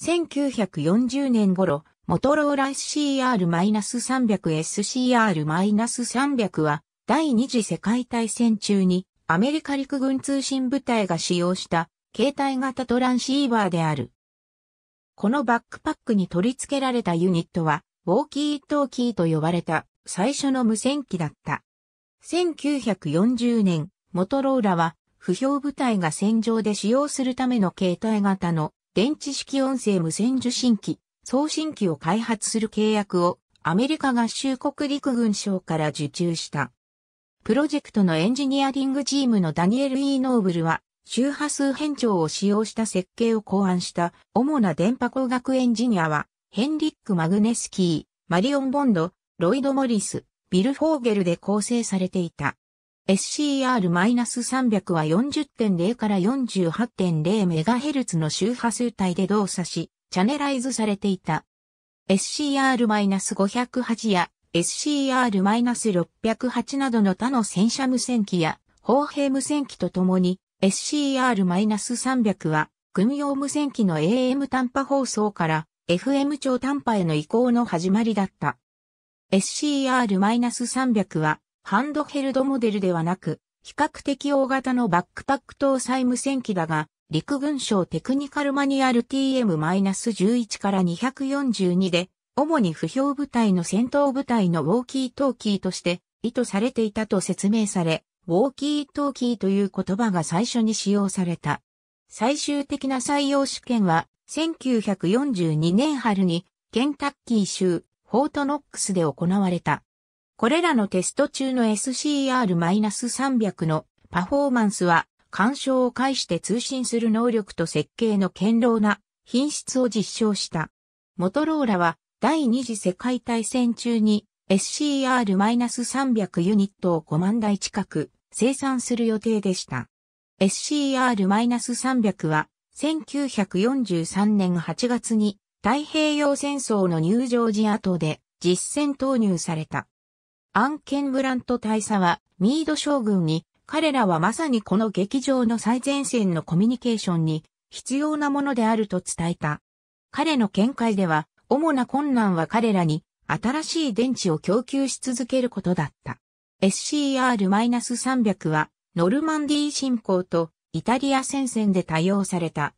1940年頃、モトローラ SCR-300SCR-300 は第二次世界大戦中にアメリカ陸軍通信部隊が使用した携帯型トランシーバーである。このバックパックに取り付けられたユニットはウォーキートーキーと呼ばれた最初の無線機だった。1940年、モトローラは不評部隊が戦場で使用するための携帯型の電池式音声無線受信機、送信機を開発する契約をアメリカ合衆国陸軍省から受注した。プロジェクトのエンジニアリングチームのダニエル・イーノーブルは、周波数変調を使用した設計を考案した主な電波工学エンジニアは、ヘンリック・マグネスキー、マリオン・ボンド、ロイド・モリス、ビル・フォーゲルで構成されていた。SCR-300 は40.0から48.0メガヘルツの周波数帯で動作し、チャネライズされていた。SCR-508 や SCR-608 などの他の戦車無線機や砲兵無線機とともに SCR-300 は軍用無線機の AM 短波放送から FM 超短波への移行の始まりだった。SCR-300 はハンドヘルドモデルではなく、比較的大型のバックパック搭載無線機だが、陸軍省テクニカルマニュアル TM-11 から242で、主に不評部隊の戦闘部隊のウォーキートーキーとして意図されていたと説明され、ウォーキートーキーという言葉が最初に使用された。最終的な採用試験は、1942年春に、ケンタッキー州、フォートノックスで行われた。これらのテスト中の SCR-300 のパフォーマンスは、干渉を介して通信する能力と設計の堅牢な品質を実証した。モトローラは第二次世界大戦中に SCR-300 ユニットを5万台近く生産する予定でした。SCR-300 は1943年8月に太平洋戦争の入場時後で実戦投入された。アン・ケンブラント大佐は、ミード将軍に、彼らはまさにこの劇場の最前線のコミュニケーションに必要なものであると伝えた。彼の見解では、主な困難は彼らに新しい電池を供給し続けることだった。SCR-300 はノルマンディー侵攻とイタリア戦線で多用された。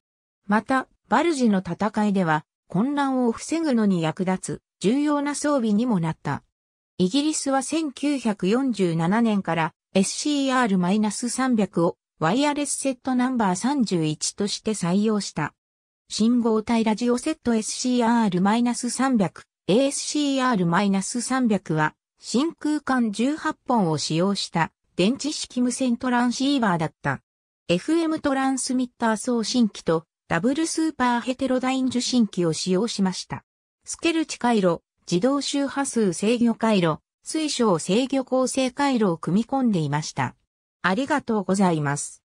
また、バルジの戦いでは混乱を防ぐのに役立つ重要な装備にもなった。イギリスは1947年から SCR-300 をワイヤレスセットナンバー31として採用した。信号体ラジオセット SCR-300、ASCR-300 は真空管18本を使用した電池式無線トランシーバーだった。FM トランスミッター送信機とダブルスーパーヘテロダイン受信機を使用しました。スケルチ回路、自動周波数制御回路、水晶制御構成回路を組み込んでいました。ありがとうございます。